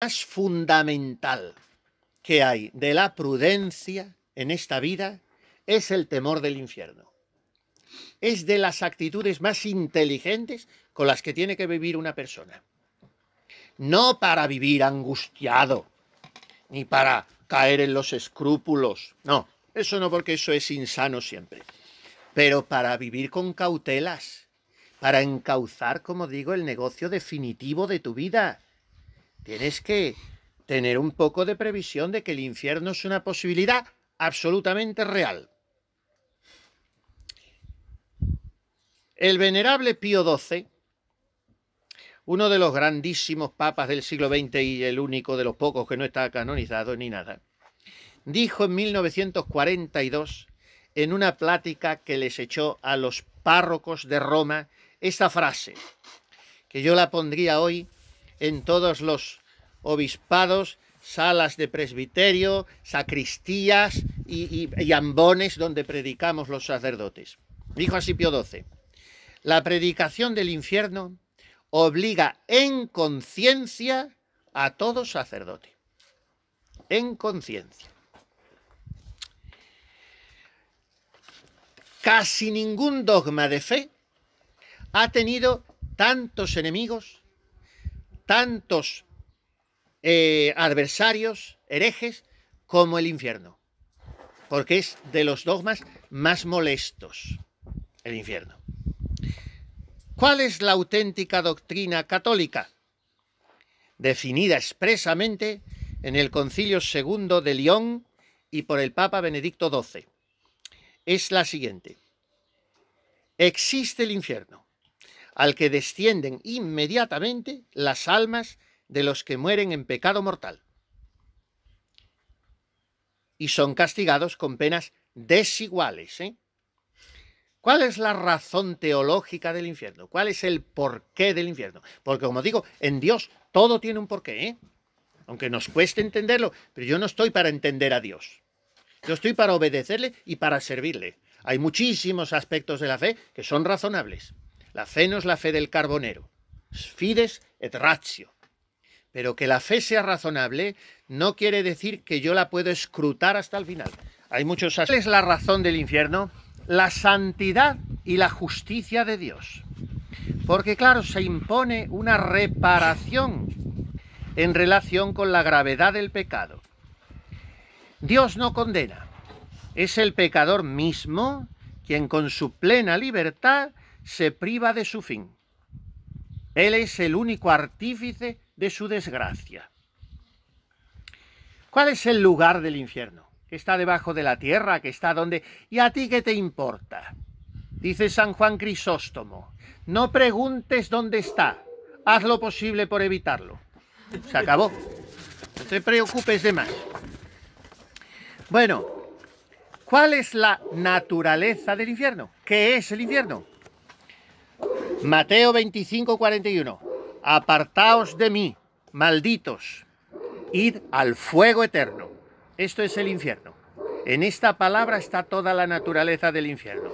más fundamental que hay de la prudencia en esta vida es el temor del infierno. Es de las actitudes más inteligentes con las que tiene que vivir una persona. No para vivir angustiado, ni para caer en los escrúpulos, no, eso no porque eso es insano siempre, pero para vivir con cautelas, para encauzar, como digo, el negocio definitivo de tu vida Tienes que tener un poco de previsión de que el infierno es una posibilidad absolutamente real. El venerable Pío XII, uno de los grandísimos papas del siglo XX y el único de los pocos que no está canonizado ni nada, dijo en 1942, en una plática que les echó a los párrocos de Roma, esta frase, que yo la pondría hoy en todos los obispados, salas de presbiterio, sacristías y, ambones donde predicamos los sacerdotes. Dijo así XII, la predicación del infierno obliga en conciencia a todo sacerdote. En conciencia. Casi ningún dogma de fe ha tenido tantos enemigos tantos eh, adversarios, herejes, como el infierno, porque es de los dogmas más molestos, el infierno. ¿Cuál es la auténtica doctrina católica? Definida expresamente en el Concilio II de Lyon y por el Papa Benedicto XII. Es la siguiente. Existe el infierno al que descienden inmediatamente las almas de los que mueren en pecado mortal. Y son castigados con penas desiguales. ¿eh? ¿Cuál es la razón teológica del infierno? ¿Cuál es el porqué del infierno? Porque como digo, en Dios todo tiene un porqué, ¿eh? aunque nos cueste entenderlo, pero yo no estoy para entender a Dios. Yo estoy para obedecerle y para servirle. Hay muchísimos aspectos de la fe que son razonables. La fe no es la fe del carbonero. Fides et ratio. Pero que la fe sea razonable no quiere decir que yo la puedo escrutar hasta el final. Hay muchos ¿Cuál es la razón del infierno? La santidad y la justicia de Dios. Porque claro, se impone una reparación en relación con la gravedad del pecado. Dios no condena. Es el pecador mismo quien con su plena libertad se priva de su fin. Él es el único artífice de su desgracia. ¿Cuál es el lugar del infierno? Que está debajo de la tierra, que está donde... ¿Y a ti qué te importa? Dice San Juan Crisóstomo, no preguntes dónde está, haz lo posible por evitarlo. Se acabó. No te preocupes de más. Bueno, ¿cuál es la naturaleza del infierno? ¿Qué es el infierno? Mateo 25, 41. Apartaos de mí, malditos, id al fuego eterno. Esto es el infierno. En esta palabra está toda la naturaleza del infierno.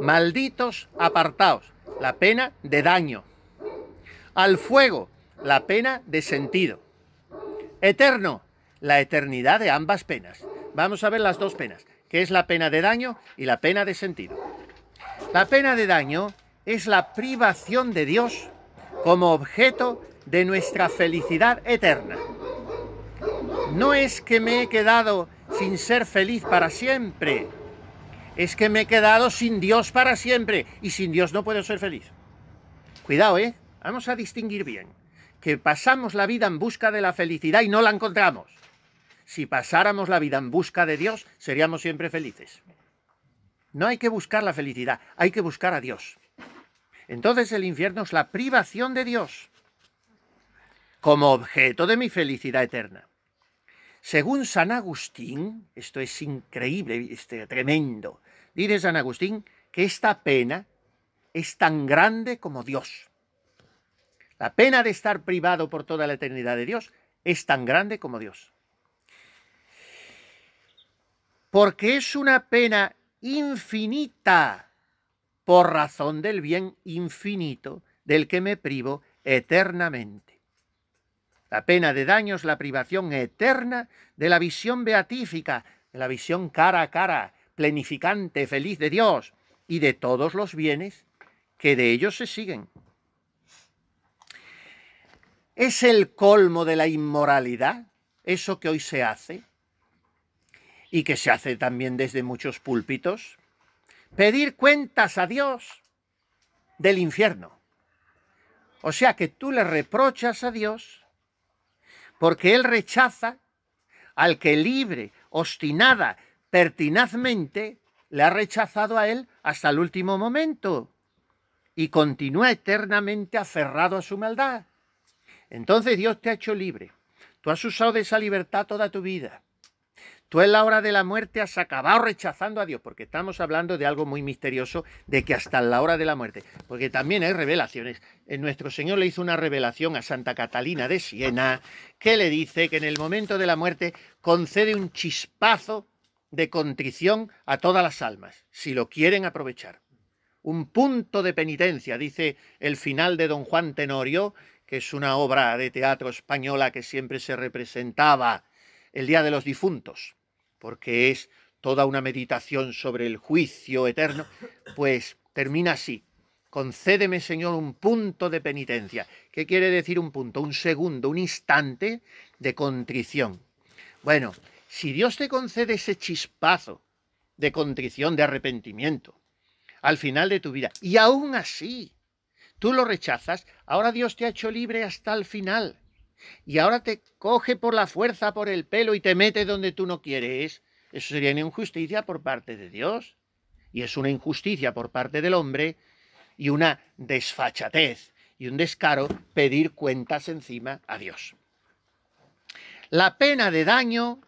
Malditos, apartaos, la pena de daño. Al fuego, la pena de sentido. Eterno, la eternidad de ambas penas. Vamos a ver las dos penas, que es la pena de daño y la pena de sentido. La pena de daño es la privación de Dios como objeto de nuestra felicidad eterna. No es que me he quedado sin ser feliz para siempre, es que me he quedado sin Dios para siempre y sin Dios no puedo ser feliz. Cuidado, ¿eh? Vamos a distinguir bien que pasamos la vida en busca de la felicidad y no la encontramos. Si pasáramos la vida en busca de Dios, seríamos siempre felices. No hay que buscar la felicidad, hay que buscar a Dios. Entonces el infierno es la privación de Dios como objeto de mi felicidad eterna. Según San Agustín, esto es increíble, este, tremendo, dice San Agustín que esta pena es tan grande como Dios. La pena de estar privado por toda la eternidad de Dios es tan grande como Dios. Porque es una pena infinita por razón del bien infinito del que me privo eternamente. La pena de daños, la privación eterna de la visión beatífica, de la visión cara a cara, plenificante, feliz de Dios y de todos los bienes que de ellos se siguen. ¿Es el colmo de la inmoralidad eso que hoy se hace? Y que se hace también desde muchos púlpitos, pedir cuentas a Dios del infierno. O sea que tú le reprochas a Dios porque Él rechaza al que libre, obstinada, pertinazmente, le ha rechazado a Él hasta el último momento y continúa eternamente aferrado a su maldad. Entonces Dios te ha hecho libre. Tú has usado de esa libertad toda tu vida. Tú en la hora de la muerte has acabado rechazando a Dios, porque estamos hablando de algo muy misterioso, de que hasta la hora de la muerte, porque también hay revelaciones. Eh, nuestro Señor le hizo una revelación a Santa Catalina de Siena, que le dice que en el momento de la muerte concede un chispazo de contrición a todas las almas, si lo quieren aprovechar. Un punto de penitencia, dice el final de Don Juan Tenorio, que es una obra de teatro española que siempre se representaba el Día de los Difuntos porque es toda una meditación sobre el juicio eterno, pues termina así. Concédeme, Señor, un punto de penitencia. ¿Qué quiere decir un punto? Un segundo, un instante de contrición. Bueno, si Dios te concede ese chispazo de contrición, de arrepentimiento, al final de tu vida, y aún así tú lo rechazas, ahora Dios te ha hecho libre hasta el final y ahora te coge por la fuerza, por el pelo y te mete donde tú no quieres, eso sería una injusticia por parte de Dios. Y es una injusticia por parte del hombre y una desfachatez y un descaro pedir cuentas encima a Dios. La pena de daño,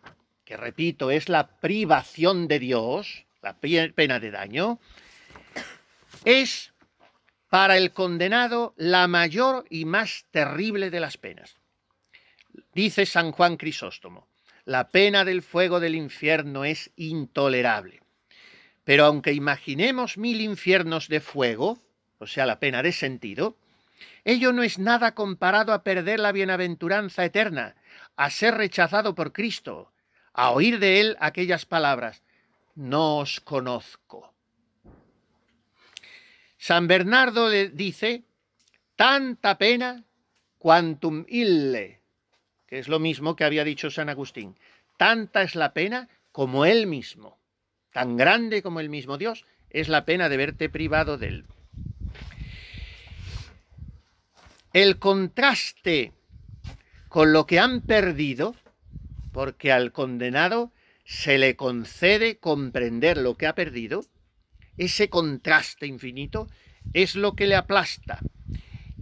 que repito, es la privación de Dios, la pena de daño, es para el condenado la mayor y más terrible de las penas. Dice San Juan Crisóstomo, la pena del fuego del infierno es intolerable. Pero aunque imaginemos mil infiernos de fuego, o sea, la pena de sentido, ello no es nada comparado a perder la bienaventuranza eterna, a ser rechazado por Cristo, a oír de él aquellas palabras, no os conozco. San Bernardo dice, tanta pena quantum ille es lo mismo que había dicho San Agustín. Tanta es la pena como él mismo. Tan grande como el mismo Dios es la pena de verte privado de él. El contraste con lo que han perdido, porque al condenado se le concede comprender lo que ha perdido, ese contraste infinito es lo que le aplasta.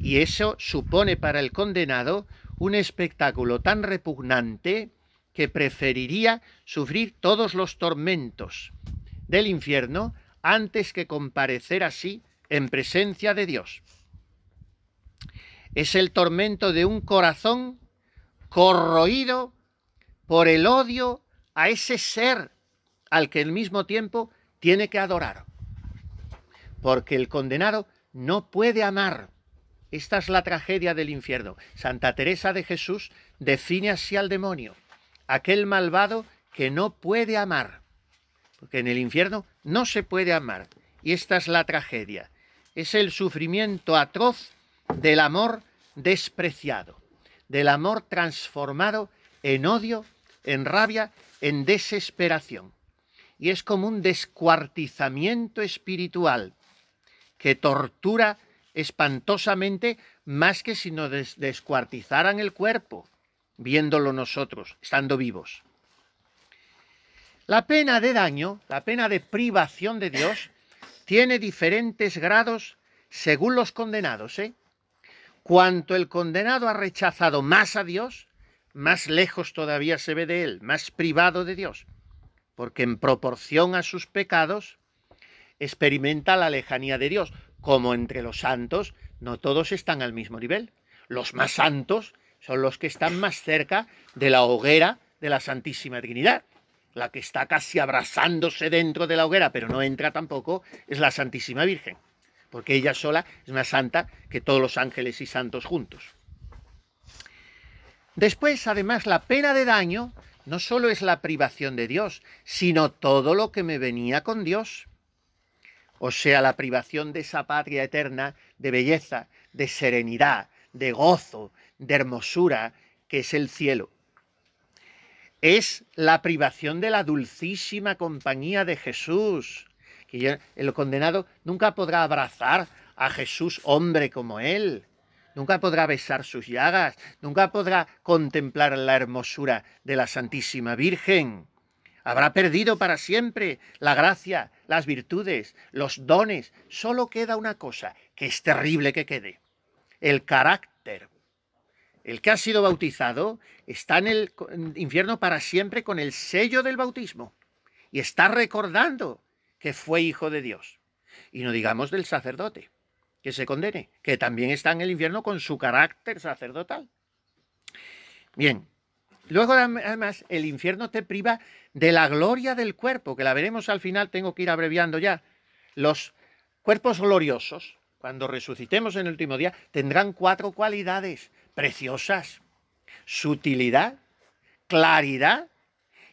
Y eso supone para el condenado un espectáculo tan repugnante que preferiría sufrir todos los tormentos del infierno antes que comparecer así en presencia de Dios. Es el tormento de un corazón corroído por el odio a ese ser al que al mismo tiempo tiene que adorar. Porque el condenado no puede amar esta es la tragedia del infierno. Santa Teresa de Jesús define así al demonio, aquel malvado que no puede amar, porque en el infierno no se puede amar. Y esta es la tragedia. Es el sufrimiento atroz del amor despreciado, del amor transformado en odio, en rabia, en desesperación. Y es como un descuartizamiento espiritual que tortura espantosamente más que si nos descuartizaran el cuerpo, viéndolo nosotros, estando vivos. La pena de daño, la pena de privación de Dios, tiene diferentes grados según los condenados. ¿eh? Cuanto el condenado ha rechazado más a Dios, más lejos todavía se ve de él, más privado de Dios, porque en proporción a sus pecados experimenta la lejanía de Dios como entre los santos, no todos están al mismo nivel. Los más santos son los que están más cerca de la hoguera de la Santísima Trinidad. La que está casi abrazándose dentro de la hoguera, pero no entra tampoco, es la Santísima Virgen, porque ella sola es más santa que todos los ángeles y santos juntos. Después, además, la pena de daño no solo es la privación de Dios, sino todo lo que me venía con Dios o sea, la privación de esa patria eterna de belleza, de serenidad, de gozo, de hermosura, que es el cielo. Es la privación de la dulcísima compañía de Jesús, que el condenado nunca podrá abrazar a Jesús hombre como él, nunca podrá besar sus llagas, nunca podrá contemplar la hermosura de la Santísima Virgen Habrá perdido para siempre la gracia, las virtudes, los dones. Solo queda una cosa, que es terrible que quede. El carácter. El que ha sido bautizado está en el infierno para siempre con el sello del bautismo. Y está recordando que fue hijo de Dios. Y no digamos del sacerdote, que se condene, que también está en el infierno con su carácter sacerdotal. Bien, Luego, además, el infierno te priva de la gloria del cuerpo, que la veremos al final, tengo que ir abreviando ya. Los cuerpos gloriosos, cuando resucitemos en el último día, tendrán cuatro cualidades preciosas. Sutilidad, claridad,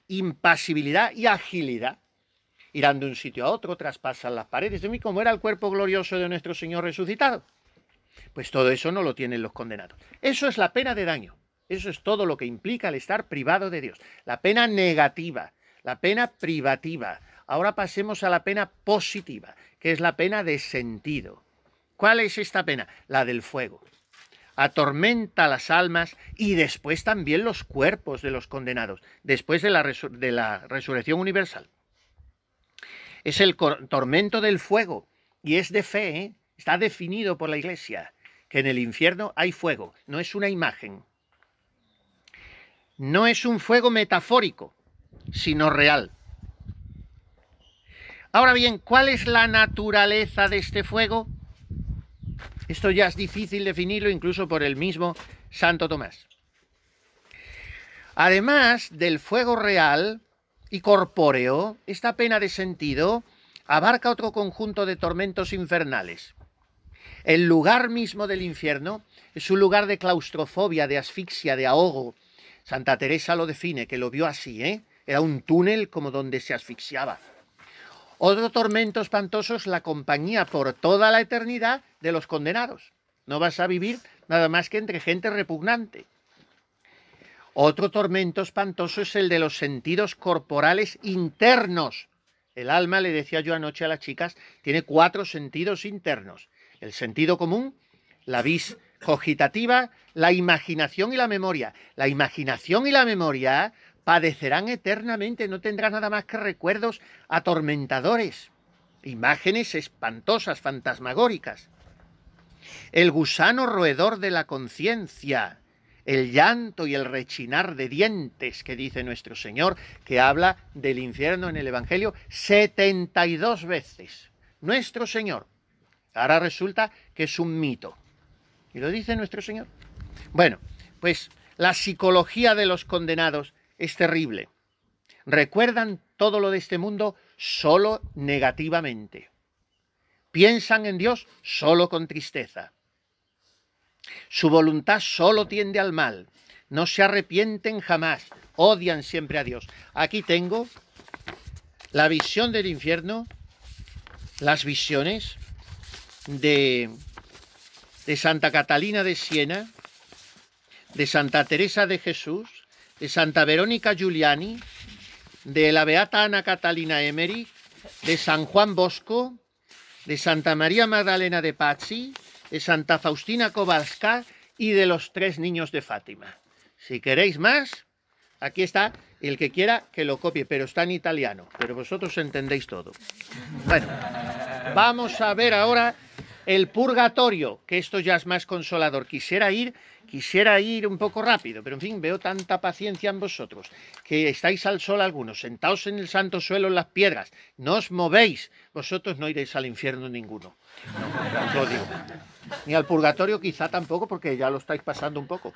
impasibilidad y agilidad. Irán de un sitio a otro, traspasan las paredes de mí, como era el cuerpo glorioso de nuestro Señor resucitado. Pues todo eso no lo tienen los condenados. Eso es la pena de daño. Eso es todo lo que implica el estar privado de Dios. La pena negativa, la pena privativa. Ahora pasemos a la pena positiva, que es la pena de sentido. ¿Cuál es esta pena? La del fuego. Atormenta las almas y después también los cuerpos de los condenados, después de la, resurrección universal. Es el tormento del fuego y es de fe, ¿eh? está definido por la Iglesia, que en el infierno hay fuego, no es una imagen no es un fuego metafórico, sino real. Ahora bien, ¿cuál es la naturaleza de este fuego? Esto ya es difícil definirlo incluso por el mismo Santo Tomás. Además del fuego real y corpóreo, esta pena de sentido abarca otro conjunto de tormentos infernales. El lugar mismo del infierno es un lugar de claustrofobia, de asfixia, de ahogo, Santa Teresa lo define, que lo vio así, ¿eh? Era un túnel como donde se asfixiaba. Otro tormento espantoso es la compañía por toda la eternidad de los condenados. No vas a vivir nada más que entre gente repugnante. Otro tormento espantoso es el de los sentidos corporales internos. El alma, le decía yo anoche a las chicas, tiene cuatro sentidos internos. El sentido común, la vis cogitativa, la imaginación y la memoria. La imaginación y la memoria padecerán eternamente, no tendrás nada más que recuerdos atormentadores, imágenes espantosas, fantasmagóricas. El gusano roedor de la conciencia, el llanto y el rechinar de dientes que dice nuestro Señor, que habla del infierno en el Evangelio 72 veces. Nuestro Señor. Ahora resulta que es un mito. Y lo dice nuestro Señor. Bueno, pues la psicología de los condenados es terrible. Recuerdan todo lo de este mundo solo negativamente. Piensan en Dios solo con tristeza. Su voluntad solo tiende al mal. No se arrepienten jamás. Odian siempre a Dios. Aquí tengo la visión del infierno, las visiones de de Santa Catalina de Siena, de Santa Teresa de Jesús, de Santa Verónica Giuliani, de la Beata Ana Catalina Emery, de San Juan Bosco, de Santa María Magdalena de Pazzi, de Santa Faustina Kowalska y de los tres niños de Fátima. Si queréis más, aquí está el que quiera que lo copie, pero está en italiano, pero vosotros entendéis todo. Bueno, vamos a ver ahora el purgatorio, que esto ya es más consolador. Quisiera ir, quisiera ir un poco rápido, pero en fin, veo tanta paciencia en vosotros, que estáis al sol algunos, sentaos en el santo suelo en las piedras, no os movéis, vosotros no iréis al infierno ninguno. digo. Ni al purgatorio quizá tampoco, porque ya lo estáis pasando un poco.